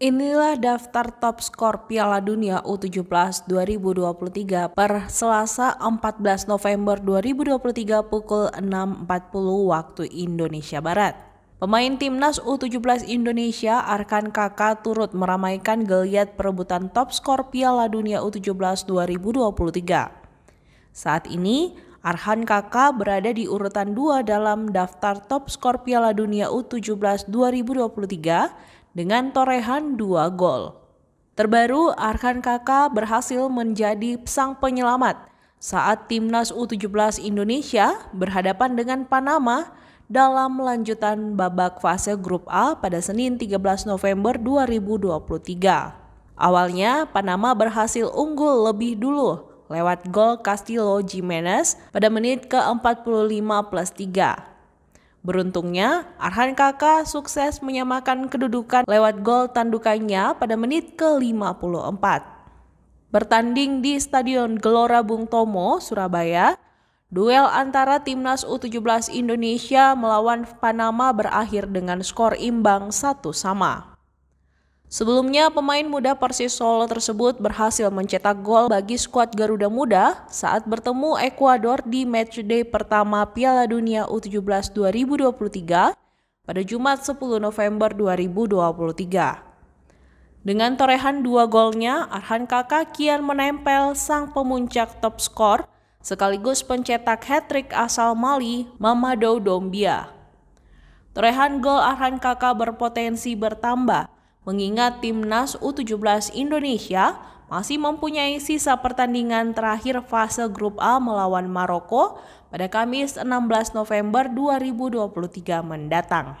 Inilah daftar top skor Piala Dunia U17 2023 per Selasa 14 November 2023 pukul 6.40 waktu Indonesia Barat. Pemain timnas U17 Indonesia Arkan Kaka turut meramaikan geliat perebutan top skor Piala Dunia U17 2023. Saat ini, Arhan Kaka berada di urutan 2 dalam daftar top skor Piala Dunia U17 2023 dengan torehan dua gol. Terbaru, Arhan Kaka berhasil menjadi sang penyelamat saat timnas U17 Indonesia berhadapan dengan Panama dalam lanjutan babak fase grup A pada Senin 13 November 2023. Awalnya, Panama berhasil unggul lebih dulu lewat gol Castillo Jimenez pada menit ke-45 plus 3. Beruntungnya, Arhan Kakak sukses menyamakan kedudukan lewat gol tandukannya pada menit ke-54. Bertanding di Stadion Gelora Bung Tomo, Surabaya, duel antara Timnas U17 Indonesia melawan Panama berakhir dengan skor imbang satu sama. Sebelumnya, pemain muda Persis Solo tersebut berhasil mencetak gol bagi skuad Garuda Muda saat bertemu Ekuador di matchday pertama Piala Dunia U17 2023 pada Jumat 10 November 2023. Dengan torehan dua golnya, Arhan Kakak kian menempel sang pemuncak top skor sekaligus pencetak hat-trick asal Mali, Mamadou Dombia. Torehan gol Arhan Kakak berpotensi bertambah mengingat timnas U17 Indonesia masih mempunyai sisa pertandingan terakhir fase grup A melawan Maroko pada Kamis 16 November 2023 mendatang.